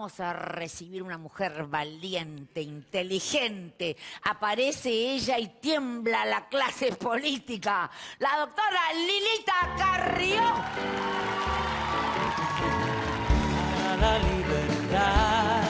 Vamos a recibir una mujer valiente, inteligente. Aparece ella y tiembla la clase política. La doctora Lilita Carrió. La libertad.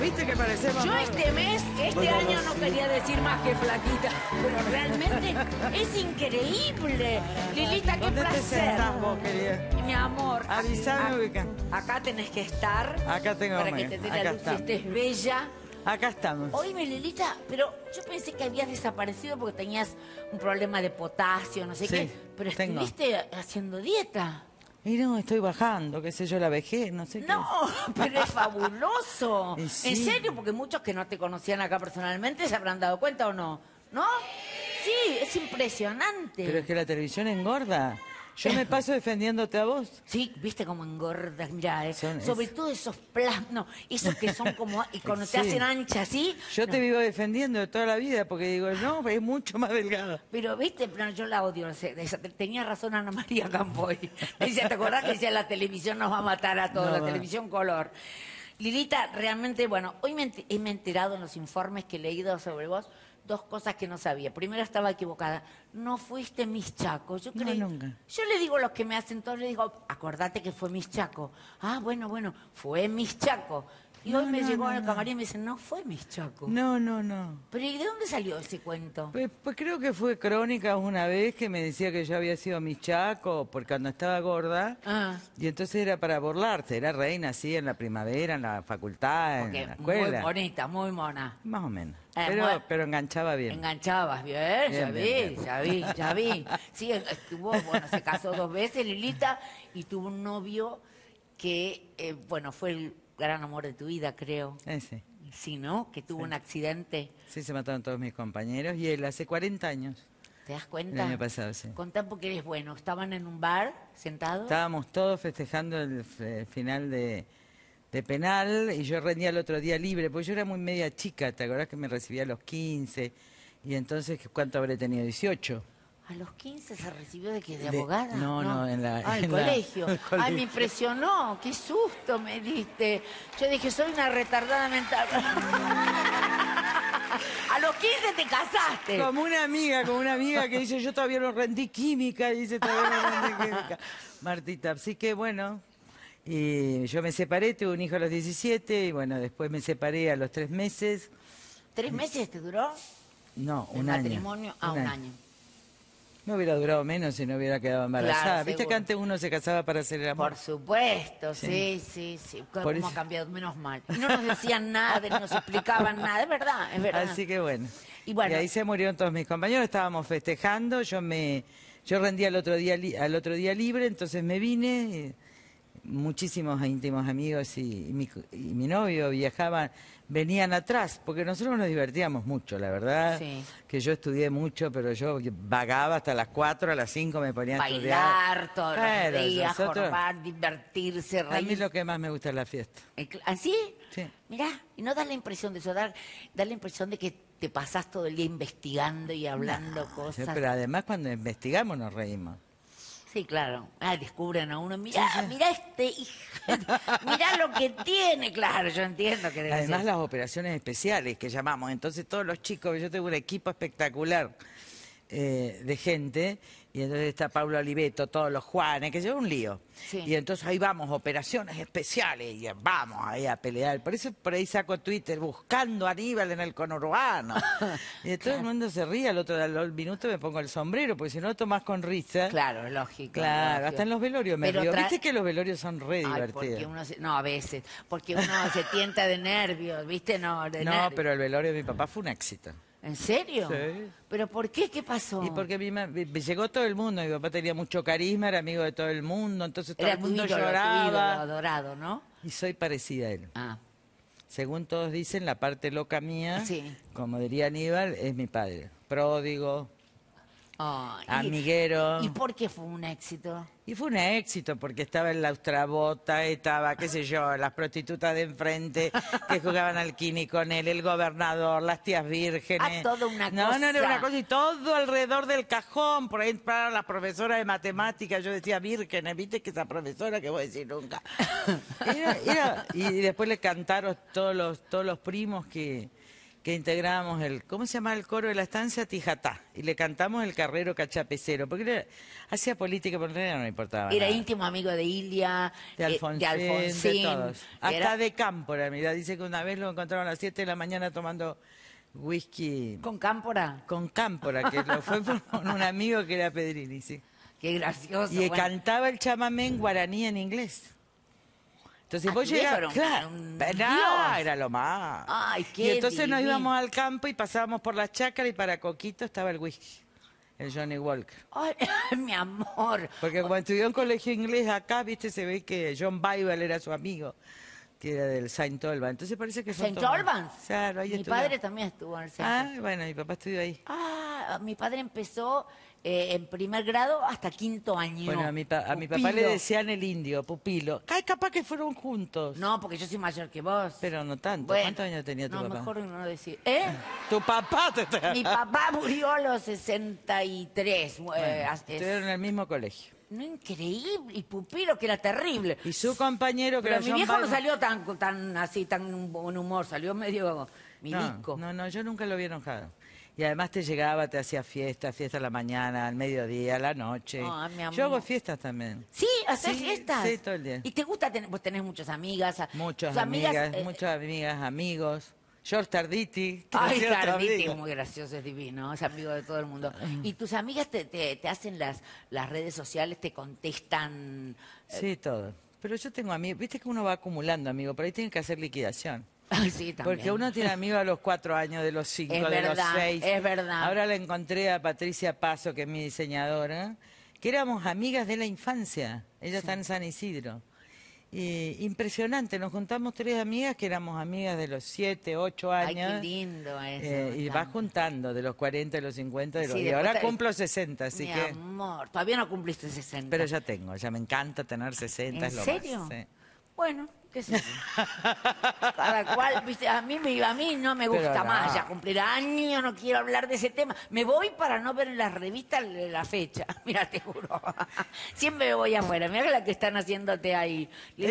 ¿Viste que parecemos? Yo este mes, este año no quería decir más que flaquita, pero realmente es increíble. Lilita, qué placer. te sentás vos, querida? Mi amor. Avísame acá, acá tenés que estar. Acá tengo Para que te dé la luz estés bella. Acá estamos. Oíme, Lilita, pero yo pensé que habías desaparecido porque tenías un problema de potasio, no sé sí, qué. Pero estuviste haciendo dieta. Y estoy bajando, qué sé yo, la vejez, no sé qué. No, pero es fabuloso. En serio, porque muchos que no te conocían acá personalmente se habrán dado cuenta o no. ¿No? Sí, es impresionante. Pero es que la televisión engorda. Yo me paso defendiéndote a vos. Sí, viste cómo engordas, mirá, eh. sobre todo esos plasmos, esos que son como, y cuando te hacen ancha, ¿sí? Yo te vivo defendiendo toda la vida, porque digo, no, es mucho más delgada. Pero viste, yo la odio, tenía razón Ana María Campoy. Dice, ¿te acordás que decía la televisión nos va a matar a todos, la televisión color? Lilita, realmente, bueno, hoy me he enterado en los informes que he leído sobre vos, dos cosas que no sabía. Primero estaba equivocada. No fuiste mis chacos. Yo nunca. Yo le digo los que me hacen todo, le digo, acordate que fue mis Chaco. Ah, bueno, bueno, fue mis Chaco. Y hoy me llegó no, al y me dice, no fue Miss Chaco. No, no, no. Pero ¿y de dónde salió ese cuento? Pues, pues creo que fue crónica una vez que me decía que yo había sido Miss Chaco porque cuando estaba gorda. Ah. Y entonces era para burlarse, era reina sí, en la primavera, en la facultad, en la escuela. Muy bonita, muy mona. Más o menos. Eh, pero, pero, enganchaba bien. Enganchabas bien, ya, vi, ya vi, ya vi, Sí, estuvo, bueno, se casó dos veces Lilita y tuvo un novio que, eh, bueno, fue el gran amor de tu vida, creo. Ese. Eh, sí, ¿no? Que tuvo un accidente. Sí, se mataron todos mis compañeros y él hace 40 años. ¿Te das cuenta? Me año pasado, sí. Contá porque eres bueno. ¿Estaban en un bar sentados? Estábamos todos festejando el, final de, de, penal y yo rendía el otro día libre, porque yo era muy media chica, ¿te acordás que me recibía a los 15? Y entonces, ¿cuánto habré tenido? 18. A los 15 se recibió de que de, abogada. No, no, en la. Ah, en el, colegio. Ay, me impresionó. Qué susto me diste. Yo dije, soy una retardada mental. A los 15 te casaste. Como una amiga, como una amiga que dice, yo todavía no rendí química, dice, todavía no rendí química. Martita, así que bueno, y yo me separé, tuve un hijo a los 17 y bueno, después me separé a los tres meses. ¿Tres meses te duró? No, un el matrimonio? a un, año. No hubiera durado menos si no hubiera quedado embarazada. Viste que antes uno se casaba para hacer el amor. Por supuesto, sí, sí, sí. ha cambiado? Menos mal. Y no nos decían nada, no nos explicaban nada, es verdad, es verdad. Así que bueno. Y, bueno. ahí se murieron todos mis compañeros, estábamos festejando, yo me, yo rendí al otro día, al otro día libre, entonces me vine. Y muchísimos íntimos amigos y, mi, novio viajaban, venían atrás, porque nosotros nos divertíamos mucho, la verdad, que yo estudié mucho, pero yo vagaba hasta las 4, a las 5 me ponían a estudiar. todos los días, divertirse, reír. A mí lo que más me gusta es la fiesta. Eh, ¿Así? ¿Ah, sí. Mirá, y no da la impresión de eso, da, la impresión de que te pasás todo el día investigando y hablando cosas. Pero además cuando investigamos nos reímos. Sí, claro. Ah, descubren a uno. Mira, este hijo. mira lo que tiene. Claro, yo entiendo que Además, las operaciones especiales que llamamos. Entonces, todos los chicos, yo tengo un equipo espectacular eh, de gente y entonces está Pablo Oliveto, todos los Juanes, que lleva un lío. Y entonces ahí vamos, operaciones especiales, y vamos ahí a pelear. Por eso por ahí saco Twitter, buscando a Aníbal en el conurbano. y todo el mundo se ríe, al otro minuto me pongo el sombrero, porque si no lo tomas con risa. Claro, lógico. Claro, hasta en los velorios me río. Viste que los velorios son re divertidos. no, a veces, porque uno se tienta de nervios, ¿viste? No, no pero el velorio de mi papá fue un éxito. ¿En serio? Sí. ¿Pero por qué? ¿Qué pasó? Y porque mi llegó todo el mundo, mi papá tenía mucho carisma, era amigo de todo el mundo, entonces todo el mundo lloraba. adorado, ¿no? Y soy parecida a él. Ah, Según todos dicen, la parte loca mía, como diría Aníbal, es mi padre. Pródigo, Oh, Amiguero. ¿Y, por qué fue un éxito? Y fue un éxito porque estaba en la Austrabota, estaba, qué sé yo, las prostitutas de enfrente que jugaban al kini con él, el gobernador, las tías vírgenes. Ah, todo una cosa. No, no, era una cosa. Y todo alrededor del cajón, por ahí para las profesora de matemáticas, yo decía vírgenes, viste que esa profesora que voy a decir nunca. y después le cantaron todos los, todos los primos que que integrábamos el, ¿cómo se llama el coro de la estancia? Tijatá. Y le cantamos el carrero cachapecero, porque hacía política, pero no importaba. Era íntimo amigo de Ilia, de eh, Alfonsín, de, todos. Hasta de Cámpora, mira, dice que una vez lo encontraron a las 7 de la mañana tomando whisky. ¿Con Cámpora? Con Cámpora, que lo fue con un amigo que era Pedrini, sí. Qué gracioso. Y cantaba el chamamé en guaraní en inglés. Entonces ah, vos llegas, claro, era lo más. Ay, qué y entonces nos íbamos al campo y pasábamos por la chacra y para Coquito estaba el whisky. El Johnny Walker. Ay, mi amor. Porque cuando estudió en colegio inglés acá, viste, se ve que John Bible era su amigo, que era del Saint Albans. Entonces parece que son ¿Saint Albans. Claro, ahí Mi padre también estuvo en el Saint Ah, bueno, mi papá estudió ahí. Ah, mi padre empezó eh, en primer grado hasta quinto año. Bueno, a mi, papá le decían el indio, pupilo. Ay, capaz que fueron juntos. No, porque yo soy mayor que vos. Pero no tanto. ¿Cuántos años tenía tu no, papá? mejor no decir. ¿Eh? Tu papá te Mi papá murió a los 63. Eh, estuvieron en el mismo colegio. No increíble, y Pupilo que era terrible. Y su compañero que Pero mi viejo no salió tan, tan así, tan buen humor, salió medio milico. No, no, no, yo nunca lo vi enojado. Y además te llegaba, te hacía fiestas, fiestas la mañana, al mediodía, la noche. Yo hago fiestas también. ¿Sí? ¿Haces fiestas? Sí, todo el día. ¿Y te gusta tener, vos tenés muchas amigas? Muchas amigas, eh, muchas amigas, amigos. George Tarditi. Ay, Tarditi es muy gracioso, es divino, es amigo de todo el mundo. Mm. ¿Y tus amigas te, te, hacen las, las redes sociales, te contestan? Sí, todo. Pero yo tengo amigos, viste que uno va acumulando amigos, pero ahí tienen que hacer liquidación. Porque uno tiene amigos a los 4 años, de los 5, de los 6 Es verdad. Ahora la encontré a Patricia Paso, que es mi diseñadora, que éramos amigas de la infancia. Ella está en San Isidro. impresionante, nos juntamos tres amigas que éramos amigas de los 7, 8 años. Ay, qué lindo eso. Eh, y vas juntando de los 40, de los 50, de y ahora cumplo 60, así Mi que... amor, todavía no cumpliste 60. Pero ya tengo, ya me encanta tener 60. ¿En es lo serio? sí. Bueno, ¿Qué es eso? cual, viste, a mí, me- a mí no me gusta más ya cumplir años, no quiero hablar de ese tema. Me voy para no ver en las revistas la fecha, mira, te juro. Siempre me voy afuera, mira la que están haciéndote ahí.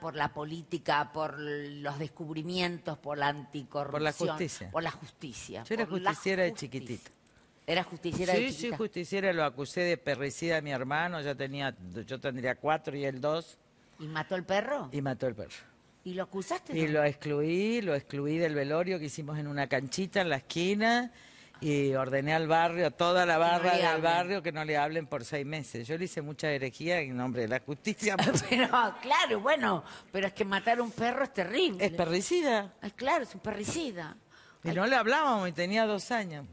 por la política, por los descubrimientos, por la anticorrupción. Por la justicia. Por la justicia. Yo era justiciera de chiquitito? ¿Era justiciera sí, de Sí, justiciera. Lo acusé de perricida a mi hermano. Ya tenía, yo tendría cuatro y él dos. ¿Y mató el perro? Y mató el perro. ¿Y lo acusaste? Y lo excluí, lo excluí del velorio que hicimos en una canchita en la esquina y ordené al barrio, a toda la barra del barrio, que no le hablen por seis meses. Yo le hice mucha herejía en nombre de la justicia. pero claro, bueno, pero es que matar a un perro es terrible. Es perricida. es claro, es un perricida. Y no le hablábamos y tenía dos años.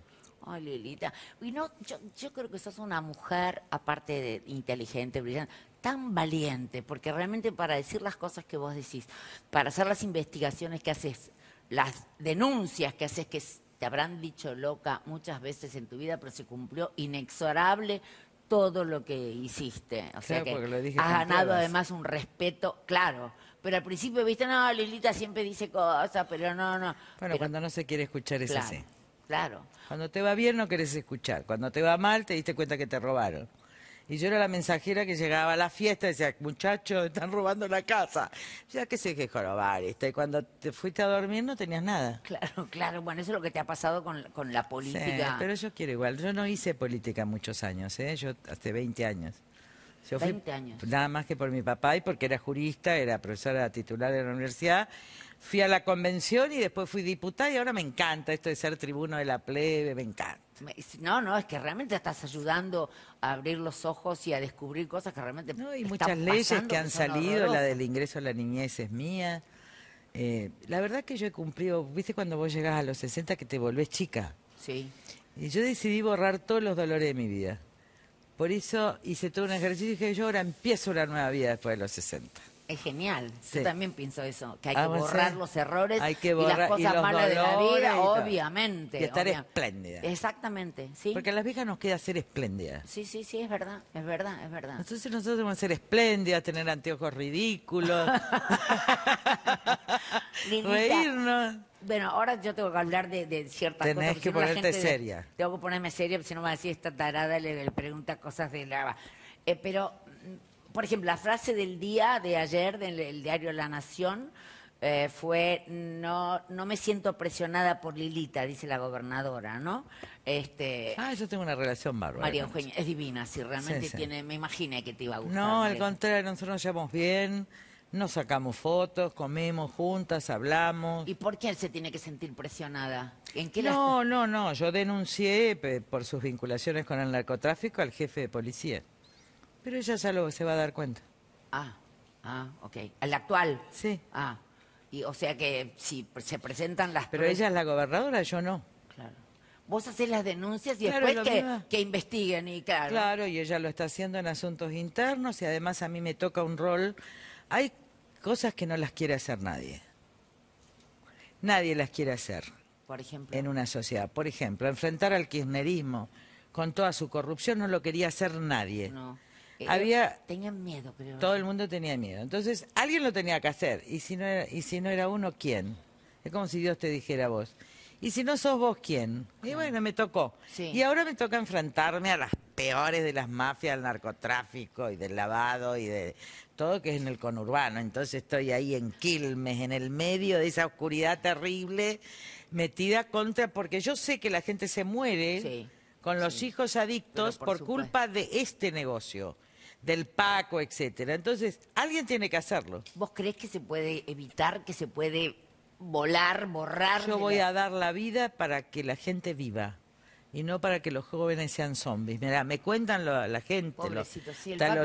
Ay, Lilita. Y no, yo, yo creo que sos una mujer, aparte de inteligente, brillante, tan valiente, porque realmente para decir las cosas que vos decís, para hacer las investigaciones que haces, las denuncias que haces, que te habrán dicho loca muchas veces en tu vida, pero se cumplió inexorable todo lo que hiciste. O sea que lo dije has ganado además un respeto, claro. Pero al principio, viste, no, Lilita siempre dice cosas, pero no, no. Bueno, cuando no se quiere escuchar es claro, así. Claro. Cuando te va bien no querés escuchar. Cuando te va mal te diste cuenta que te robaron. Y yo era la mensajera que llegaba a la fiesta y decía, muchachos, están robando la casa. Ya que sé que jorobar, Y cuando te fuiste a dormir no tenías nada. Claro, claro. Bueno, eso es lo que te ha pasado con, la política. pero yo quiero igual. Yo no hice política muchos años, ¿eh? Yo hace 20 años. 20 años. Nada más que por mi papá y porque era jurista, era profesora titular de la universidad fui a la convención y después fui diputada y ahora me encanta esto de ser tribuno de la plebe, me encanta. No, no, es que realmente estás ayudando a abrir los ojos y a descubrir cosas que realmente. No, hay muchas leyes que han salido, la del ingreso a la niñez es mía. Eh, la verdad que yo he cumplido, viste cuando vos llegás a los 60 que te volvés chica. Sí. Y yo decidí borrar todos los dolores de mi vida. Por eso hice todo un ejercicio y dije, yo ahora empiezo una nueva vida después de los 60 es genial. Yo también pienso eso, que hay que ah, borrar los errores hay que y las cosas malas de la vida, obviamente. Y estar espléndida. Exactamente, sí. Porque a las viejas nos queda ser espléndida Sí, sí, sí, es verdad, es verdad, es verdad. Entonces nosotros debemos ser espléndidas, tener anteojos ridículos, reírnos. Bueno, ahora yo tengo que hablar de, ciertas cosas. Tenés que ponerte seria. tengo que ponerme seria, porque si no me va a decir esta tarada, le, pregunta cosas de lava. Eh, pero por ejemplo, la frase del día de ayer del, diario La Nación eh, fue no, no me siento presionada por Lilita, dice la gobernadora, ¿no? Este, ah, yo tengo una relación bárbara. María Eugenia, es divina, si realmente tiene, me imaginé que te iba a gustar. No, al contrario, nosotros nos llevamos bien, nos sacamos fotos, comemos juntas, hablamos. ¿Y por qué él se tiene que sentir presionada? ¿En qué no, no, no, yo denuncié por sus vinculaciones con el narcotráfico al jefe de policía. Pero ella ya se va a dar cuenta. Ah, ah ok. Al actual? Sí. Ah, y, o sea que si se presentan las... Pero ella es la gobernadora, yo no. Claro. Vos haces las denuncias y después que, que, investiguen y claro. Claro, y ella lo está haciendo en asuntos internos y además a mí me toca un rol. Hay cosas que no las quiere hacer nadie. Nadie las quiere hacer. Por ejemplo. En una sociedad. Por ejemplo, enfrentar al kirchnerismo con toda su corrupción no lo quería hacer nadie. No tenían miedo, Todo el mundo tenía miedo. Entonces, alguien lo tenía que hacer. Y si no era, y si no era uno, ¿quién? Es como si Dios te dijera vos. Y si no sos vos, ¿quién? Y bueno, me tocó. Y ahora me toca enfrentarme a las peores de las mafias, al narcotráfico y del lavado y de todo que es en el conurbano. Entonces estoy ahí en Quilmes, en el medio de esa oscuridad terrible, metida contra, porque yo sé que la gente se muere con los hijos adictos por culpa de este negocio del Paco, etcétera. Entonces, alguien tiene que hacerlo. ¿Vos crees que se puede evitar, que se puede volar, borrar? Yo voy a dar la vida para que la gente viva y no para que los jóvenes sean zombies. Mira, me cuentan la gente, los,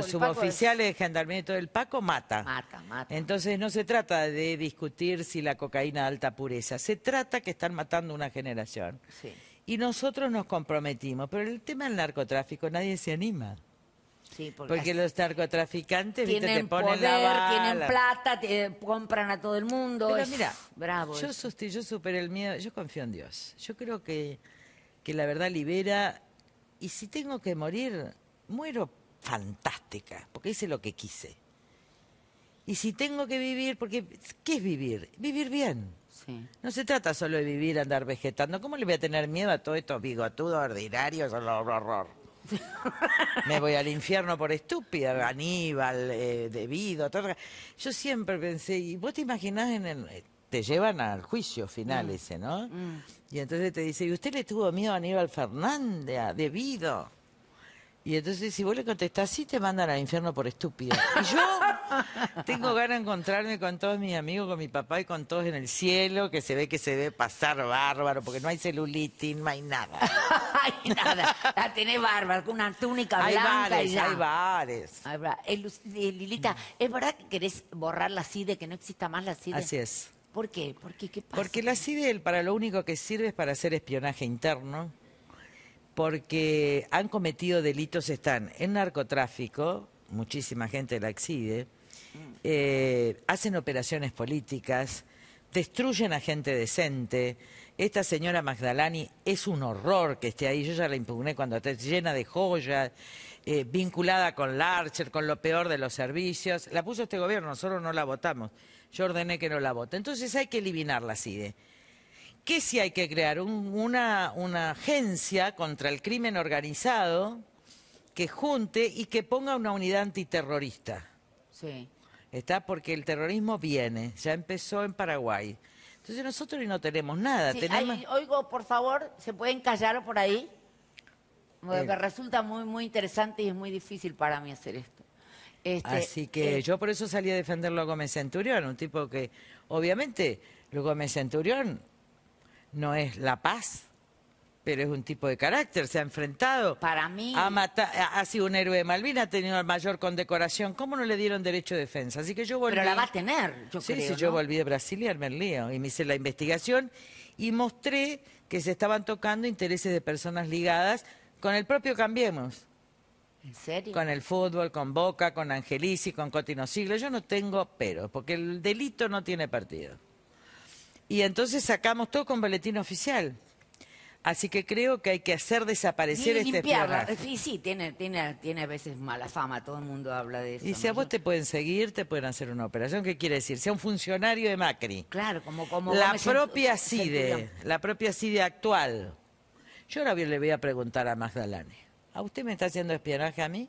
suboficiales de Gendarmería el Paco mata. Mata, mata. Entonces no se trata de discutir si la cocaína de alta pureza, se trata que están matando una generación. Y nosotros nos comprometimos, pero el tema del narcotráfico nadie se anima porque, los narcotraficantes tienen te ponen poder, tienen plata, compran a todo el mundo. Pero mira, bravo. Yo, yo superé el miedo, yo confío en Dios. Yo creo que, que la verdad libera. Y si tengo que morir, muero fantástica, porque hice lo que quise. Y si tengo que vivir, porque ¿qué es vivir? Vivir bien. No se trata solo de vivir, andar vegetando. ¿Cómo le voy a tener miedo a todos estos bigotudos ordinarios? Horror, horror me voy al infierno por estúpida, Aníbal, eh, Debido, todo. Yo siempre pensé, ¿y vos te imaginás en eh, Te llevan al juicio final mm. ese, ¿no? Mm. Y entonces te dice, ¿y usted le tuvo miedo a Aníbal Fernández, Debido? Y entonces, si vos le contestás, sí te mandan al infierno por estúpido. Y yo tengo ganas de encontrarme con todos mis amigos, con mi papá y con todos en el cielo, que se ve que se ve pasar bárbaro, porque no hay celulitis, no hay nada. hay nada. La tenés bárbaro, con una túnica hay blanca Hay bares, hay bares. Eh, eh, Lilita, ¿es verdad que querés borrar la CIDE, que no exista más la CIDE? Así es. ¿Por qué? ¿Por qué? ¿Qué pasa? Porque la CIDE para lo único que sirve es para hacer espionaje interno porque han cometido delitos, están en narcotráfico, muchísima gente la exide, eh, hacen operaciones políticas, destruyen a gente decente. Esta señora Magdalani es un horror que esté ahí. Yo ya la impugné cuando está llena de joyas, eh, vinculada con Larcher, con lo peor de los servicios. La puso este gobierno, nosotros no la votamos. Yo ordené que no la vote. Entonces hay que eliminarla, CIDE. ¿Qué si hay que crear? una, agencia contra el crimen organizado que junte y que ponga una unidad antiterrorista. Sí. Está porque el terrorismo viene, ya empezó en Paraguay. Entonces nosotros no tenemos nada. oigo, por favor, ¿se pueden callar por ahí? Porque resulta muy, muy interesante y es muy difícil para mí hacer esto. Este, Así que eh, yo por eso salí a defenderlo a Gómez Centurión, un tipo que, obviamente, Gómez Centurión no es la paz, pero es un tipo de carácter, se ha enfrentado. Para mí. Ha, sido un héroe de Malvinas, ha tenido la mayor condecoración. ¿Cómo no le dieron derecho de defensa? Así que yo volví. Pero la va a tener, yo creo. Sí, yo volví de Brasil y armé lío. Y me hice la investigación y mostré que se estaban tocando intereses de personas ligadas con el propio Cambiemos. ¿En serio? Con el fútbol, con Boca, con Angelici, con Cotino Siglo. Yo no tengo pero, porque el delito no tiene partido. Y entonces sacamos todo con boletín oficial. Así que creo que hay que hacer desaparecer este espionaje. Sí, sí, tiene, tiene, tiene a veces mala fama, todo el mundo habla de eso. Y si a vos te pueden seguir, te pueden hacer una operación, ¿qué quiere decir? Sea un funcionario de Macri. Claro, como... como la propia CIDE, e, la propia CIDE actual. Yo ahora le voy a preguntar a Magdalene, ¿a usted me está haciendo espionaje a mí?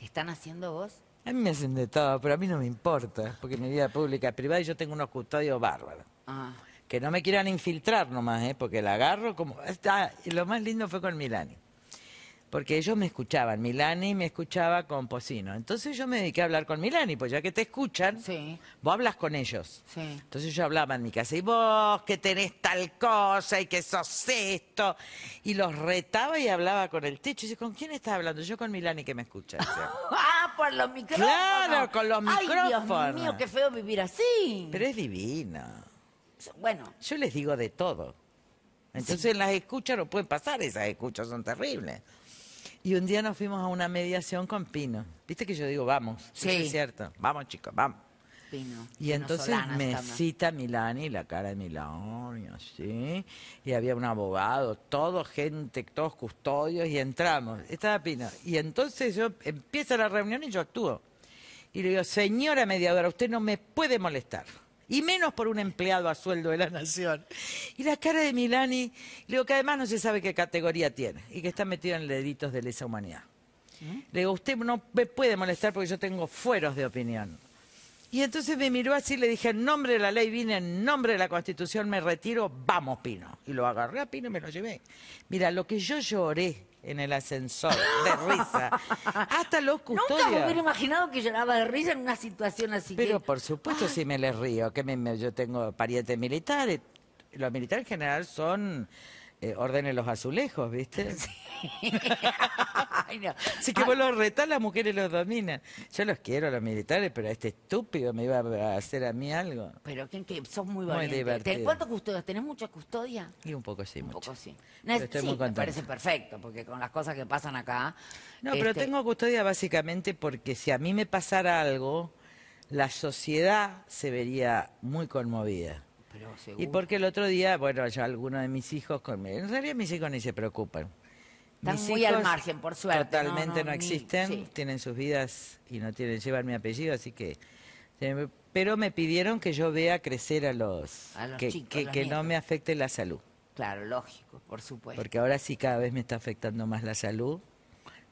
¿Te están haciendo vos? A mí me hacen de todo, pero a mí no me importa, porque mi vida pública es privada y yo tengo unos custodios bárbaros. Ah. Que no me quieran infiltrar nomás, ¿eh? porque la agarro como... Ah, y lo más lindo fue con Milani porque ellos me escuchaban, Milani me escuchaba con Pocino. Entonces yo me dediqué a hablar con Milani, pues ya que te escuchan, vos hablas con ellos. Sí. Entonces yo hablaba en mi casa, y vos que tenés tal cosa y que sos esto, y los retaba y hablaba con el techo. Y dice, ¿con quién estás hablando? Yo con Milani que me escucha. ah, por los micrófonos. Claro, con los micrófonos. Ay, Dios mío, qué feo vivir así. Pero es divino. Bueno. Yo les digo de todo. Entonces las escuchas no pueden pasar, esas escuchas son terribles. Y un día nos fuimos a una mediación con Pino. Viste que yo digo, vamos. Sí. es cierto. Vamos, chicos, vamos. Pino, y entonces me cita Milani, la cara de Milani, así. Y había un abogado, todo gente, todos custodios, y entramos. Estaba Pino. Y entonces yo empieza la reunión y yo actúo. Y le digo, señora mediadora, usted no me puede molestar y menos por un empleado a sueldo de la nación. Y la cara de Milani, le digo que además no se sabe qué categoría tiene y que está metido en delitos de lesa humanidad. Le digo, usted no me puede molestar porque yo tengo fueros de opinión. Y entonces me miró así y le dije, en nombre de la ley vine, en nombre de la Constitución me retiro, vamos Pino. Y lo agarré a Pino y me lo llevé. Mira, lo que yo lloré en el ascensor, de risa. Hasta los custodios. Nunca me hubiera imaginado que lloraba de risa en una situación así. Pero por supuesto ¡ah! si me les río, que me, yo tengo parientes militares. Los militares en general son eh, ordene los azulejos, ¿viste? Sí. Ay, no. Así que ah. vos los retás, las mujeres los dominan. Yo los quiero los militares, pero este estúpido me iba a hacer a mí algo. Pero que, muy valientes. ¿Tenés mucha custodia? Y un poco sí, Un poco sí. me parece perfecto, porque con las cosas que pasan acá... No, pero este tengo custodia básicamente porque si a mí me pasara algo, la sociedad se vería muy conmovida. Y porque el otro día, bueno, ya algunos de mis hijos conmigo. En realidad mis hijos ni se preocupan. Están muy al margen, por suerte. Totalmente no, existen, tienen sus vidas y no tienen llevar mi apellido, así que. Pero me pidieron que yo vea crecer a los. los que no me afecte la salud. Claro, lógico, por supuesto. Porque ahora sí cada vez me está afectando más la salud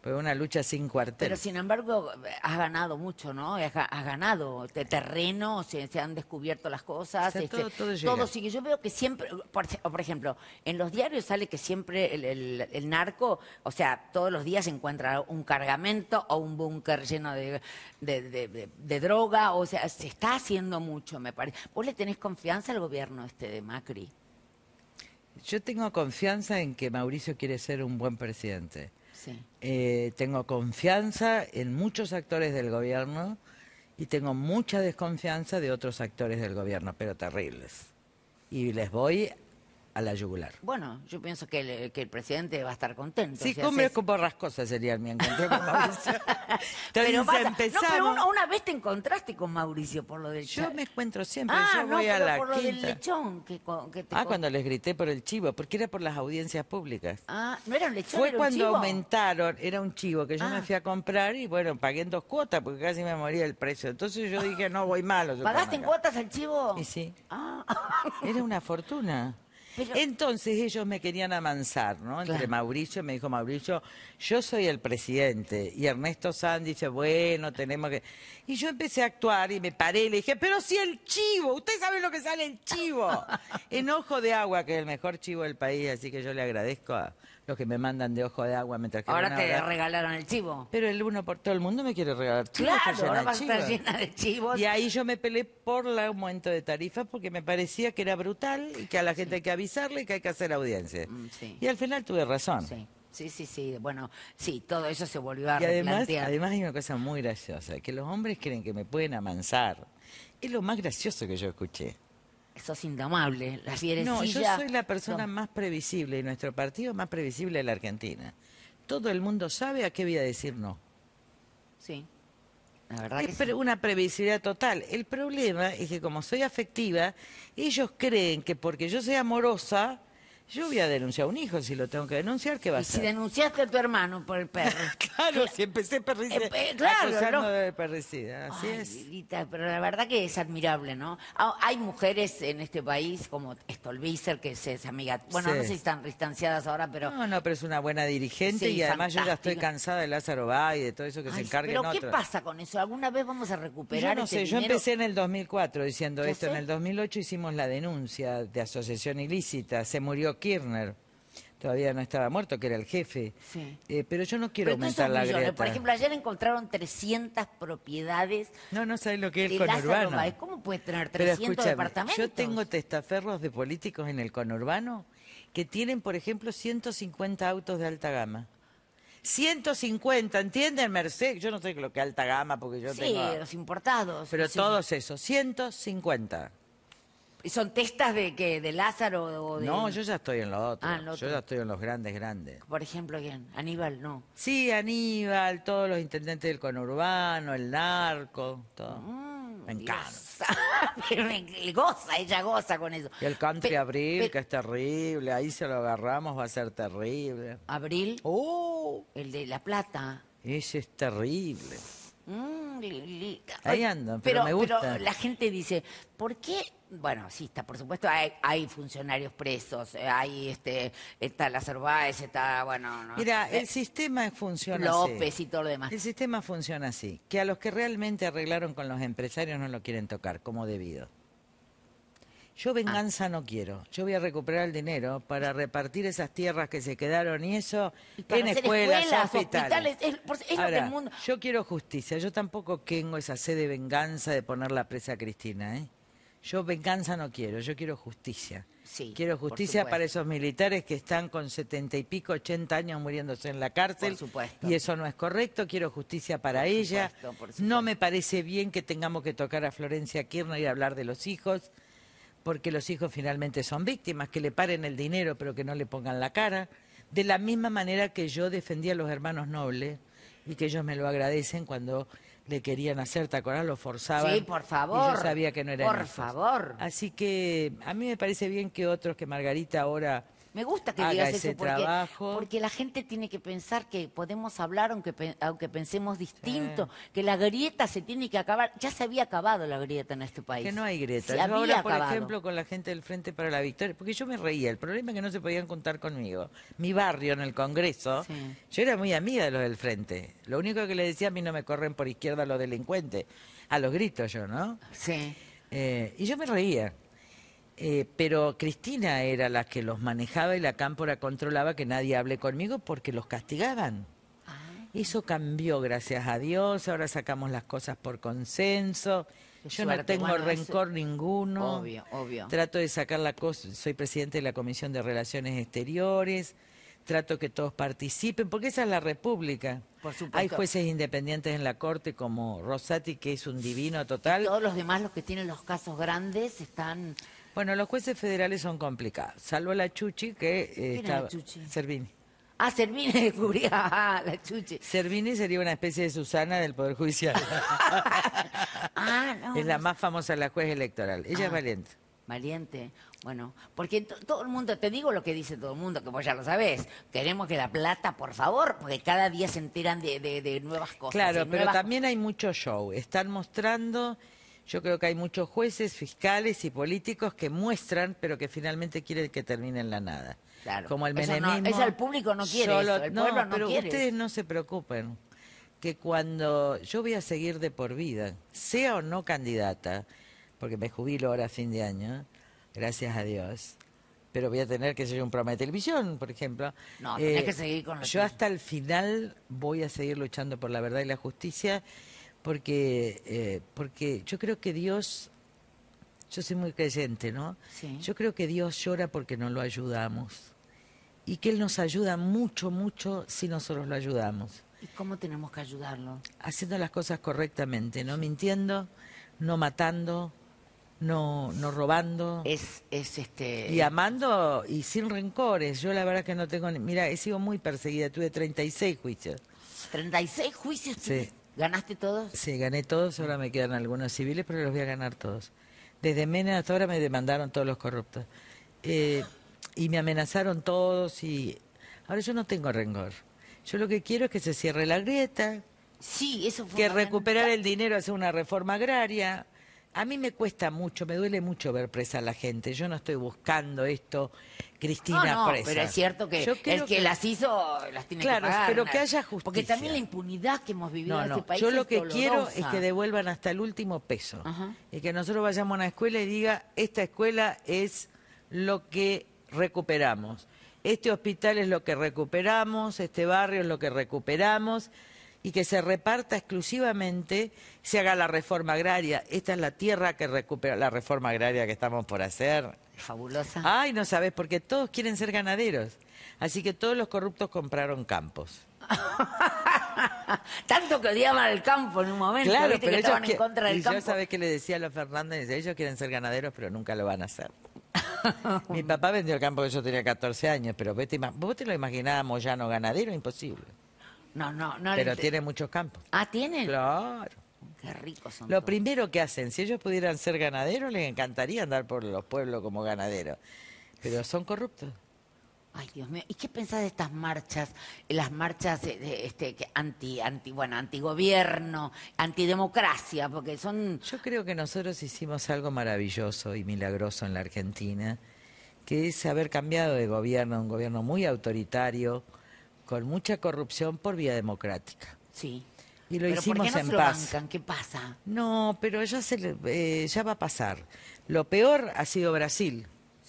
fue una lucha sin cuartel. Pero sin embargo, has ganado mucho, ¿no? Has, ganado terreno, se, han descubierto las cosas. Este, todo, sigue. Yo veo que siempre, por, ejemplo, en los diarios sale que siempre el, narco, o sea, todos los días se encuentra un cargamento o un búnker lleno de, de, droga. O sea, se está haciendo mucho, me parece. ¿Vos le tenés confianza al gobierno este de Macri? Yo tengo confianza en que Mauricio quiere ser un buen presidente eh, tengo confianza en muchos actores del gobierno y tengo mucha desconfianza de otros actores del gobierno, pero terribles. Y les voy a la yugular. Bueno, yo pienso que el, presidente va a estar contento. Sí, como sería mi encuentro con Mauricio. pero pasa, empezamos... No, pero una, vez te encontraste con Mauricio por lo del chivo. Yo me encuentro siempre, ah, yo voy a la por lo del lechón que, te Ah, cuando les grité por el chivo, porque era por las audiencias públicas. Ah, ¿no era un lechón, Fue era cuando un chivo? aumentaron, era un chivo que yo me ah. fui a comprar y bueno, pagué en dos cuotas porque casi me moría el precio. Entonces yo dije, no, voy malo. ¿Pagaste en cuotas el chivo? sí. Ah. Era una fortuna. Entonces ellos me querían amansar, ¿no? Entre Mauricio, me dijo Mauricio, yo soy el presidente. Y Ernesto Sanz dice, bueno, tenemos que... Y yo empecé a actuar y me paré y le dije, pero si el chivo, ustedes saben lo que sale el chivo. Enojo de agua, que es el mejor chivo del país, así que yo le agradezco a los que me mandan de ojo de agua mientras que Ahora te regalaron el chivo. Pero el uno por todo el mundo me quiere regalar chivos. Claro, llena de chivos. Y ahí yo me peleé por el aumento de tarifas porque me parecía que era brutal y que a la gente hay que avisarle y que hay que hacer audiencia. Mm, y al final tuve razón. Sí. Sí, sí, sí. Bueno, sí, todo eso se volvió a y además, además hay una cosa muy graciosa, que los hombres creen que me pueden amansar. Es lo más gracioso que yo escuché sos indomable. La fierecilla. No, yo soy la persona más previsible y nuestro partido más previsible de la Argentina. Todo el mundo sabe a qué voy a decir no. Sí. La verdad es que sí. una previsibilidad total. El problema es que como soy afectiva, ellos creen que porque yo soy amorosa, yo voy a denunciar a un hijo, si lo tengo que denunciar, ¿qué va a ser? Si denunciaste a tu hermano por el perro. claro, si empecé perricida. Eh, claro, de perricida, pero la verdad que es admirable, ¿no? Ah, hay mujeres en este país como Stolbizer, que es amiga. Bueno, no sé si están distanciadas ahora, pero. No, no, pero es una buena dirigente y además yo ya estoy cansada de Lázaro Bay y de todo eso que se encarguen pero otros. ¿Pero qué pasa con eso? ¿Alguna vez vamos a recuperar Yo no este sé, yo empecé en el 2004 diciendo esto. En el 2008 hicimos la denuncia de asociación ilícita. Se murió Kirchner. Todavía no estaba muerto, que era el jefe. Eh, pero yo no quiero aumentar la Por ejemplo, ayer encontraron 300 propiedades. No, no sabes lo que es el conurbano. ¿Cómo puede tener 300 departamentos? Yo tengo testaferros de políticos en el conurbano que tienen, por ejemplo, 150 autos de alta gama. 150, ¿entienden? Mercedes, yo no sé lo que es alta gama porque yo tengo... Sí, los importados. Pero todos esos, 150. ¿Y son testas de que ¿De Lázaro? O de... No, yo ya estoy en los otros ah, Yo ya estoy en los grandes, grandes. Por ejemplo, ¿quién? Aníbal, no. Sí, Aníbal, todos los intendentes del conurbano, el narco, todo. Mm, me encanta. Pero me, goza, ella goza con eso. Y el country Abril, que es terrible, ahí se lo agarramos, va a ser terrible. ¿Abril? ¡Oh! El de La Plata. Ese es terrible. Mm, Ahí pero, me gusta. la gente dice, ¿por qué? Bueno, sí, está, por supuesto, hay, funcionarios presos, eh, hay este, está la Cerváez, está, bueno... No, Mira, eh, el sistema funciona López y todo lo demás. El sistema funciona así, que a los que realmente arreglaron con los empresarios no lo quieren tocar, como debido. Yo ah. venganza no quiero. Yo voy a recuperar el dinero para repartir esas tierras que se quedaron y eso en escuelas, hospitales. Yo quiero justicia. Yo tampoco tengo esa sed de venganza de poner la presa a Cristina. ¿eh? Yo venganza no quiero. Yo quiero justicia. quiero justicia para esos militares que están con setenta y pico, ochenta años muriéndose en la cárcel. Y eso no es correcto. Quiero justicia para ella. No me parece bien que tengamos que tocar a Florencia Kirchner y hablar de los hijos porque los hijos finalmente son víctimas, que le paren el dinero pero que no le pongan la cara, de la misma manera que yo defendía a los hermanos nobles y que ellos me lo agradecen cuando le querían hacer, tacorar Lo forzaban. Sí, por favor. Y yo sabía que no era Por favor. Así que a mí me parece bien que otros, que Margarita ahora me gusta que digas eso porque, la gente tiene que pensar que podemos hablar aunque, aunque pensemos distinto, que la grieta se tiene que acabar. Ya se había acabado la grieta en este país. Que no hay grieta. yo por ejemplo, con la gente del Frente para la Victoria, porque yo me reía. El problema es que no se podían contar conmigo. Mi barrio en el Congreso, yo era muy amiga de los del Frente. Lo único que le decía a mí no me corren por izquierda los delincuentes. A los gritos yo, ¿no? Sí. Eh, y yo me reía. Eh, pero Cristina era la que los manejaba y la cámpora controlaba que nadie hable conmigo porque los castigaban. Ah. Eso cambió, gracias a Dios. Ahora sacamos las cosas por consenso. Yo no tengo rencor ninguno. Obvio, obvio. Trato de sacar la cosa. Soy presidente de la Comisión de Relaciones Exteriores trato que todos participen, porque esa es la república. Por Hay jueces independientes en la corte como Rosati, que es un divino total. todos los demás, los que tienen los casos grandes, están bueno, los jueces federales son complicados, salvo la Chuchi que eh, estaba... Servini. Ah, Servini descubría la Chuchi. Servini sería una especie de Susana del Poder Judicial. Ah, es la más famosa, la juez electoral. Ella es ah, valiente. Valiente. Bueno, porque todo el mundo, te digo lo que dice todo el mundo, que vos ya lo sabés, queremos que la plata, por favor, porque cada día se enteran de, nuevas cosas. Claro, pero también hay mucho show. Están mostrando yo creo que hay muchos jueces, fiscales y políticos que muestran, pero que finalmente quieren que termine en la nada. Claro. Como el menemismo. Eso el público no quiere. eso, el pueblo no pero ustedes no se preocupen que cuando yo voy a seguir de por vida, sea o no candidata, porque me jubilo ahora a fin de año, gracias a Dios, pero voy a tener que ser un programa de televisión, por ejemplo. No, eh, que seguir con Yo hasta el final voy a seguir luchando por la verdad y la justicia porque, eh, porque yo creo que Dios, yo soy muy creyente, ¿no? Yo creo que Dios llora porque no lo ayudamos y que Él nos ayuda mucho, mucho si nosotros lo ayudamos. ¿Y cómo tenemos que ayudarlo? Haciendo las cosas correctamente, no mintiendo, no matando, no, no robando. Es, es este. Y amando y sin rencores. Yo la verdad que no tengo. Mira, he sido muy perseguida, tuve 36 juicios. 36 juicios sí. ¿Ganaste todos? Sí, gané todos, ahora me quedan algunos civiles, pero los voy a ganar todos. Desde Menem hasta ahora me demandaron todos los corruptos. Eh, y me amenazaron todos y ahora yo no tengo rencor. Yo lo que quiero es que se cierre la grieta. Sí, eso fue Que recuperar el dinero, hacer una reforma agraria a mí me cuesta mucho, me duele mucho ver presa a la gente. Yo no estoy buscando esto, Cristina no, no, Pero es cierto que que, las hizo las tiene que Claro, pero que haya justicia. Porque también la impunidad que hemos vivido en este país. Yo lo que quiero es que devuelvan hasta el último peso. Y que nosotros vayamos a una escuela y diga, esta escuela es lo que recuperamos. Este hospital es lo que recuperamos, este barrio es lo que recuperamos y que se reparta exclusivamente, se haga la reforma agraria. Esta es la tierra que recupera la reforma agraria que estamos por hacer. Fabulosa. Ay, no sabes, porque todos quieren ser ganaderos. Así que todos los corruptos compraron campos. Tanto que odiaban el campo en un momento, pero ellos en contra del y Yo sabes que le decía a los Fernández, ellos quieren ser ganaderos, pero nunca lo van a hacer. Mi papá vendió el campo que yo tenía 14 años, pero vos te lo imaginabas Moyano ganadero, imposible. No, Pero tiene muchos campos. Ah, tienen. Claro. Qué ricos son. Lo primero que hacen, si ellos pudieran ser ganaderos, les encantaría andar por los pueblos como ganaderos. Pero son corruptos. Ay, Dios mío. ¿Y qué pensás de estas marchas? Las marchas de, este, anti, anti, bueno, antigobierno, antidemocracia, porque son... Yo creo que nosotros hicimos algo maravilloso y milagroso en la Argentina, que es haber cambiado de gobierno, un gobierno muy autoritario, con mucha corrupción por vía democrática. Sí. Y lo hicimos en paz. ¿Qué pasa? No, pero ya se eh, ya va a pasar. Lo peor ha sido Brasil,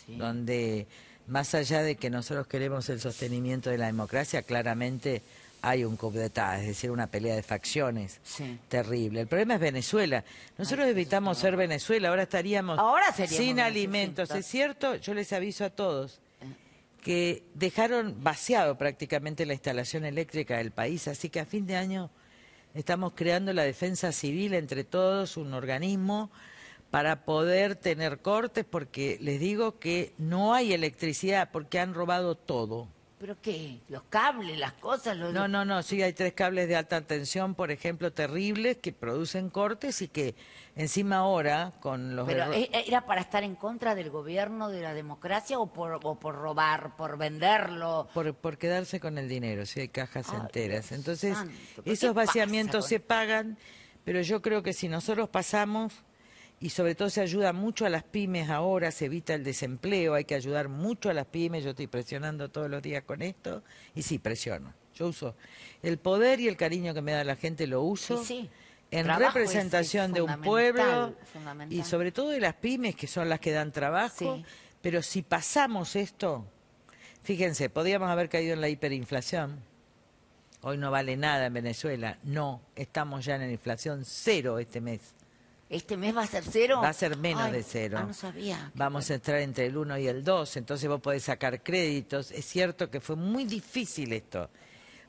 donde más allá de que nosotros queremos el sostenimiento de la democracia, claramente hay un coup d'etat, es decir, una pelea de facciones terrible. El problema es Venezuela. Nosotros evitamos ser Venezuela, ahora estaríamos Ahora sin alimentos, ¿es cierto? Yo les aviso a todos que dejaron vaciado prácticamente la instalación eléctrica del país. Así que a fin de año estamos creando la defensa civil entre todos, un organismo para poder tener cortes, porque les digo que no hay electricidad, porque han robado todo. ¿Pero que ¿Los cables, las cosas? No, no, no, sí hay tres cables de alta tensión, por ejemplo, terribles, que producen cortes y que encima ahora con los... ¿Pero ¿e-, era para estar en contra del gobierno, de la democracia o por, por robar, por venderlo? Por, por quedarse con el dinero, sí, hay cajas enteras. Entonces, esos vaciamientos se pagan, pero yo creo que si nosotros pasamos y sobre todo se ayuda mucho a las pymes ahora, se evita el desempleo, hay que ayudar mucho a las pymes, yo estoy presionando todos los días con esto y sí, presiono. Yo uso el poder y el cariño que me da la gente, lo uso. Sí, En representación de un pueblo y sobre todo de las pymes que son las que dan trabajo, pero si pasamos esto, fíjense, podríamos haber caído en la hiperinflación, hoy no vale nada en Venezuela, no, estamos ya en la inflación cero este mes ¿Este mes va a ser cero? Va a ser menos de cero. Ah, no sabía. Vamos a entrar entre el 1 y el 2, entonces vos podés sacar créditos. Es cierto que fue muy difícil esto,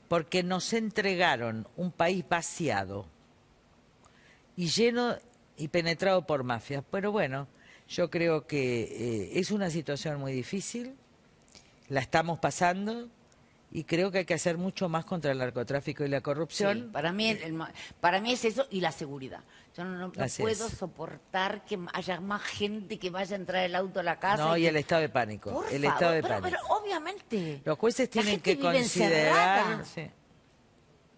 porque nos entregaron un país vaciado y lleno y penetrado por mafias. Pero bueno, yo creo que eh, es una situación muy difícil, la estamos pasando, y creo que hay que hacer mucho más contra el narcotráfico y la corrupción. para mí para mí es eso y la seguridad. Yo no, puedo soportar que haya más gente que vaya a entrar el auto a la casa. No, y, el estado de pánico. el estado de pánico. Pero obviamente. Los jueces tienen que considerar.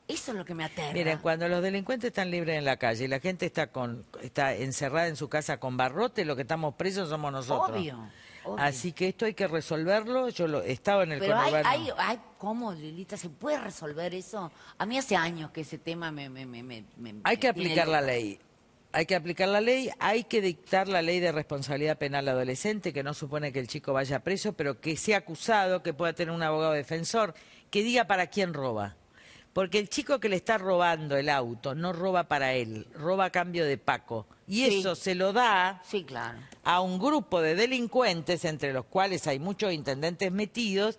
Eso es lo que me aterra. Miren, cuando los delincuentes están libres en la calle y la gente está con está encerrada en su casa con barrote, lo que estamos presos somos nosotros. Obvio. Así que esto hay que resolverlo. Yo lo, estaba en el Pero hay, ¿Cómo, Lilita? ¿Se puede resolver eso? A mí hace años que ese tema me... me, me, hay que aplicar la ley. Hay que aplicar la ley, hay que dictar la ley de responsabilidad penal adolescente, que no supone que el chico vaya preso, pero que sea acusado, que pueda tener un abogado defensor, que diga para quién roba. Porque el chico que le está robando el auto no roba para él, roba a cambio de Paco. Y eso se lo da a un grupo de delincuentes, entre los cuales hay muchos intendentes metidos,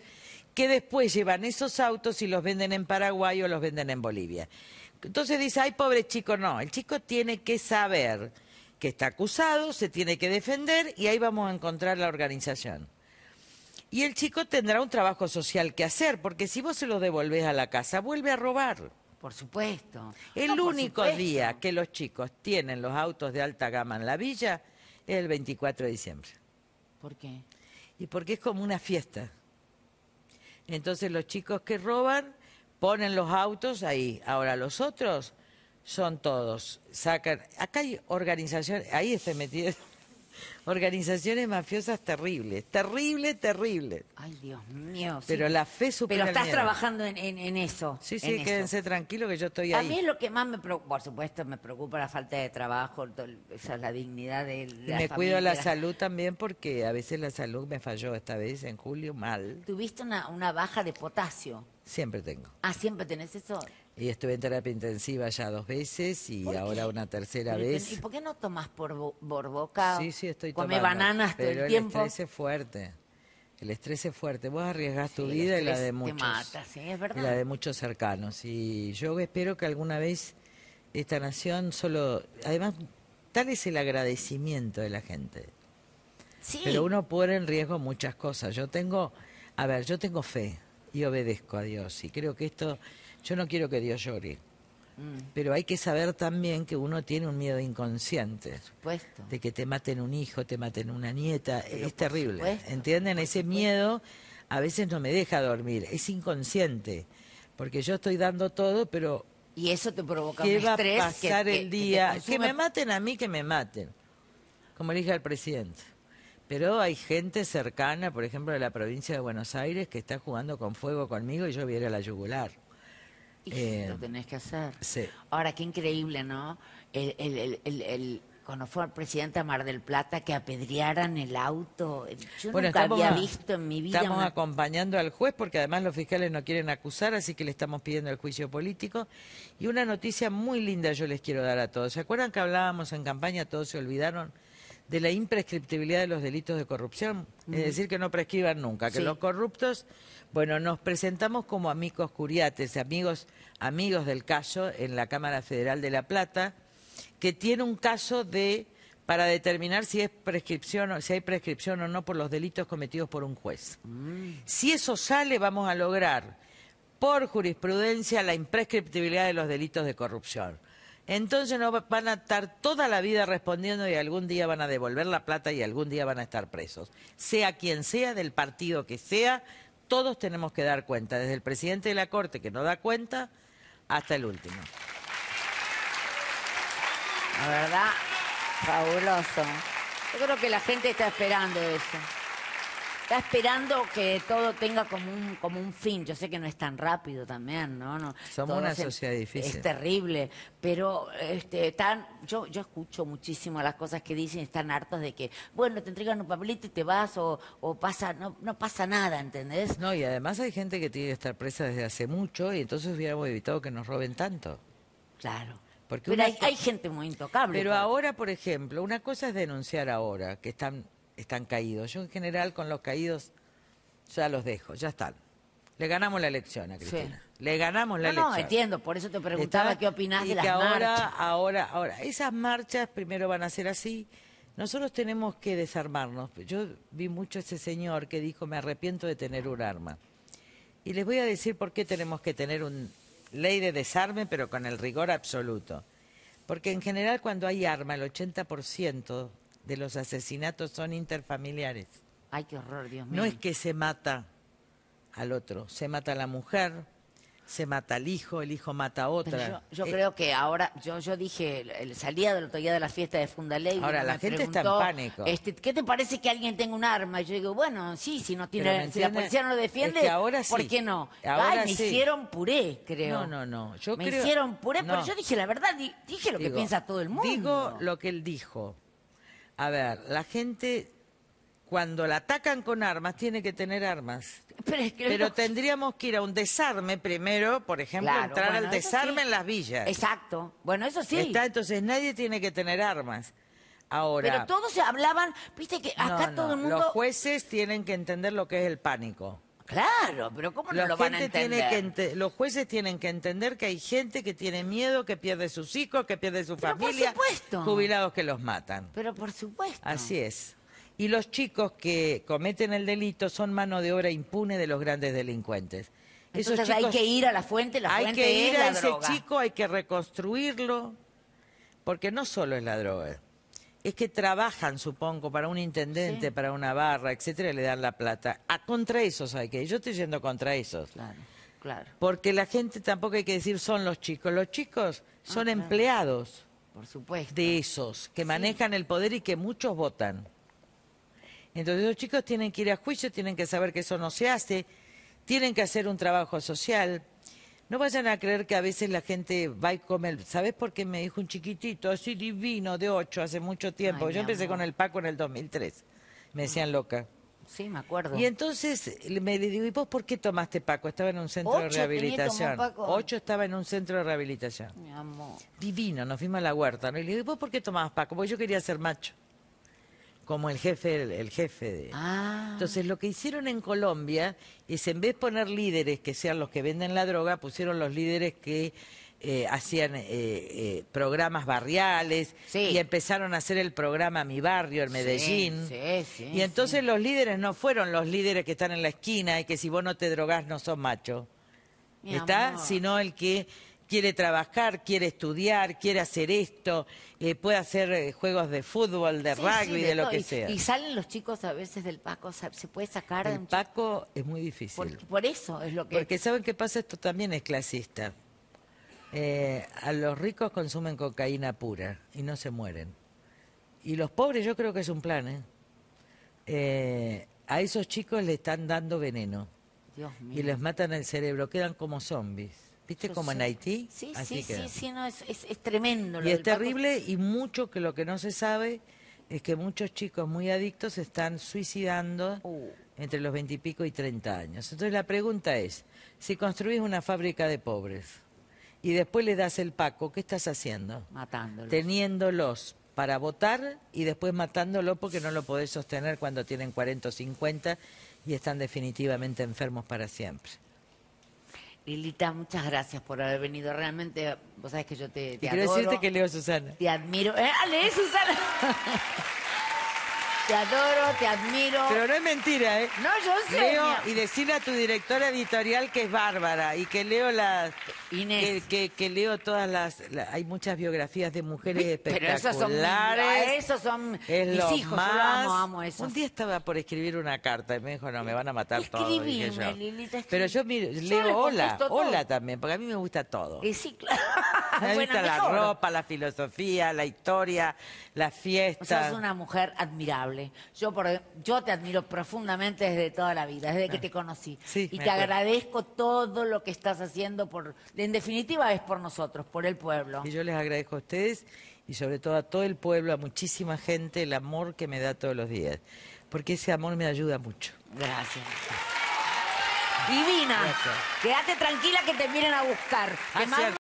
que después llevan esos autos y los venden en Paraguay o los venden en Bolivia. Entonces dice, ay, pobre chico, no, el chico tiene que saber que está acusado, se tiene que defender y ahí vamos a encontrar la organización. Y el chico tendrá un trabajo social que hacer, porque si vos se lo devolvés a la casa, vuelve a robar. Por supuesto. El único día que los chicos tienen los autos de alta gama en la villa es el 24 de diciembre. ¿Por qué? Y porque es como una fiesta. Entonces los chicos que roban ponen los autos ahí. Ahora los otros son todos. Sacan. Acá hay organización, Ahí está metido. Organizaciones mafiosas terribles, terrible, terrible. Ay, Dios mío. Pero la fe supera Pero estás trabajando en, eso. Sí, sí, quédense tranquilos tranquilo que yo estoy ahí. A mí es lo que más me preocupa, por supuesto, me preocupa la falta de trabajo, la dignidad de la Me cuido la salud también porque a veces la salud me falló esta vez en julio mal. ¿Tuviste una, una baja de potasio? Siempre tengo. Ah, siempre tenés eso. Y estuve en terapia intensiva ya dos veces y ahora una tercera vez. ¿Y por qué no tomas por, por boca? Sí, sí, estoy tomando. Come bananas todo el tiempo. El estrés es fuerte. El estrés es fuerte. Vos arriesgás tu vida y la de muchos. mata, Y la de muchos cercanos. Y yo espero que alguna vez esta nación solo. Además, tal es el agradecimiento de la gente. Sí. Pero uno pone en riesgo muchas cosas. Yo tengo. A ver, yo tengo fe y obedezco a Dios. Y creo que esto yo no quiero que Dios llore. Mm. Pero hay que saber también que uno tiene un miedo inconsciente. Por De que te maten un hijo, te maten una nieta. es terrible. ¿Entienden? Ese miedo a veces no me deja dormir. Es inconsciente. Porque yo estoy dando todo, pero. Y eso te provoca va pasar que, el día. Que, me maten a mí, que me maten. Como le dije al presidente. Pero hay gente cercana, por ejemplo, de la provincia de Buenos Aires, que está jugando con fuego conmigo y yo viera la yugular lo eh, tenés que hacer. Ahora, qué increíble, ¿no? el, el, el, el cuando presidenta Mar del Plata que apedrearan el auto. Yo nunca había visto en mi vida. Estamos acompañando al juez porque además los fiscales no quieren acusar, así que le estamos pidiendo el juicio político. Y una noticia muy linda yo les quiero dar a todos. ¿Se acuerdan que hablábamos en campaña, todos se olvidaron? de la imprescriptibilidad de los delitos de corrupción, es decir, que no prescriban nunca, que los corruptos bueno, nos presentamos como amigos curiates, amigos, amigos del caso en la Cámara Federal de La Plata, que tiene un caso de para determinar si es prescripción o si hay prescripción o no por los delitos cometidos por un juez. Mm. Si eso sale, vamos a lograr por jurisprudencia la imprescriptibilidad de los delitos de corrupción. Entonces no van a estar toda la vida respondiendo y algún día van a devolver la plata y algún día van a estar presos. Sea quien sea, del partido que sea, todos tenemos que dar cuenta, desde el presidente de la Corte que no da cuenta hasta el último. La verdad, fabuloso. Yo creo que la gente está esperando eso. Está esperando que todo tenga como un, como un fin. Yo sé que no es tan rápido también, ¿no? Somos una sociedad difícil. Es terrible, pero este, tan, yo, yo escucho muchísimo las cosas que dicen, están hartos de que, bueno, te entregan un papelito y te vas o, o pasa, no, no pasa nada, ¿entendés? No, y además hay gente que tiene que estar presa desde hace mucho y entonces hubiéramos evitado que nos roben tanto. Claro. Porque pero hay, hay, gente muy intocable. Pero ahora, por ejemplo, una cosa es denunciar ahora, que están están caídos. Yo en general con los caídos ya los dejo, ya están. Le ganamos la elección a Cristina. Le ganamos la elección. No, entiendo, por eso te preguntaba qué opinás de las que ahora, Ahora, ahora, esas marchas primero van a ser así. Nosotros tenemos que desarmarnos. Yo vi mucho ese señor que dijo, me arrepiento de tener un arma. Y les voy a decir por qué tenemos que tener una ley de desarme, pero con el rigor absoluto. Porque en general cuando hay arma, el 80% de los asesinatos son interfamiliares. Ay, qué horror, Dios mío. No es que se mata al otro, se mata a la mujer, se mata al hijo, el hijo mata a otra. yo, eh, creo que ahora, yo, yo dije, salía del otro día de la fiesta de Fundaley. Ahora, la gente está en pánico. Este, ¿Qué te parece que alguien tenga un arma? yo digo, bueno, sí, si no tiene, la policía no lo defiende, ahora ¿por qué no? Ay, me hicieron puré, creo. No, no, no. Yo me hicieron puré, pero yo dije la verdad, dije lo que piensa todo el mundo. Digo lo que él dijo. A ver, la gente cuando la atacan con armas tiene que tener armas. Pero, tendríamos que ir a un desarme primero, por ejemplo, entrar al desarme en las villas. Exacto. Bueno, eso sí. entonces nadie tiene que tener armas. Ahora, Pero todos se hablaban, viste que acá todo el mundo... Los jueces tienen que entender lo que es el pánico. Claro, pero ¿cómo no lo van a entender? Tiene que los jueces tienen que entender que hay gente que tiene miedo, que pierde sus hijos, que pierde su familia, jubilados que los matan. Pero por supuesto. Así es. Y los chicos que cometen el delito son mano de obra impune de los grandes delincuentes. Entonces hay que ir a la fuente, la hay que ir a ese chico, hay que reconstruirlo, porque no solo es la droga es que trabajan, supongo, para un intendente, para una barra, etcétera, y le dan la plata. A ah, contra esos hay que ir. Yo estoy yendo contra esos. Claro, Porque la gente tampoco hay que decir son los chicos. Los chicos ah, son empleados. Por supuesto. De esos, que manejan el poder y que muchos votan. Entonces los chicos tienen que ir a juicio, tienen que saber que eso no se hace, tienen que hacer un trabajo social. No vayan a creer que a veces la gente va y come. ¿Sabes por qué me dijo un chiquitito así divino de ocho hace mucho tiempo? Yo empecé con el Paco en el 2003. Me decían loca. Sí, me acuerdo. Y entonces me le digo, ¿y vos por qué tomaste Paco? Estaba en un centro de rehabilitación. Ocho estaba en un centro de rehabilitación. Mi amor. Divino, nos fuimos a la huerta. ¿no? Y le digo, ¿y vos por qué tomabas Paco? Porque yo quería ser macho como el jefe, el, jefe de... Ah. Entonces lo que hicieron en Colombia es en vez de poner líderes que sean los que venden la droga, pusieron los líderes que eh, hacían eh, eh, programas barriales y empezaron a hacer el programa Mi Barrio en Medellín. y entonces los líderes no fueron los líderes que están en la esquina y que si vos no te drogas no sos macho. ¿Está? Sino el que quiere trabajar, quiere estudiar, quiere hacer esto, eh, puede hacer eh, juegos de fútbol, de rugby, de, lo que sea. Y salen los chicos a veces del Paco, se puede sacar... El Paco es muy difícil. Por, eso es lo que... Porque ¿saben qué pasa? Esto también es clasista. Eh, a los ricos consumen cocaína pura y no se mueren. Y los pobres yo creo que es un plan, ¿eh? a esos chicos le están dando veneno. Y les matan el cerebro, quedan como zombies. ¿Viste como en Haití? Sí, sí, sí, es, tremendo. y es terrible y mucho que lo que no se sabe es que muchos chicos muy adictos están suicidando uh. entre los veintipico y treinta años. Entonces la pregunta es, si construís una fábrica de pobres y después le das el paco, ¿qué estás haciendo? Matándolos. Teniéndolos para votar y después matándolo porque no lo podés sostener cuando tienen cuarenta o cincuenta y están definitivamente enfermos para siempre. Lilita, muchas gracias por haber venido. Realmente, vos sabés que yo te, te y quiero decirte que leo Susana. Te admiro. ¿Eh? Ah, ¡Lee Susana! Te adoro, te admiro. Pero no es mentira, ¿eh? No, yo sé. Leo y decirle a tu directora editorial que es Bárbara y que leo las. Inés. Que, que, leo todas las, Hay muchas biografías de mujeres espectaculares. Pero esos son. son mis hijos. Más. Yo amo, amo Un día estaba por escribir una carta y me dijo, no, me van a matar todo todos. pero yo miro, leo hola. Hola también, porque a mí me gusta todo. Y sí, claro. Me gusta la ropa, la filosofía, la historia, la fiesta. O una mujer admirable. Yo, por, yo te admiro profundamente desde toda la vida, desde que te conocí. y te agradezco todo lo que estás haciendo, por, en definitiva es por nosotros, por el pueblo. Y yo les agradezco a ustedes y sobre todo a todo el pueblo, a muchísima gente, el amor que me da todos los días. Porque ese amor me ayuda mucho. Gracias. Divina. Quédate tranquila que te miren a buscar.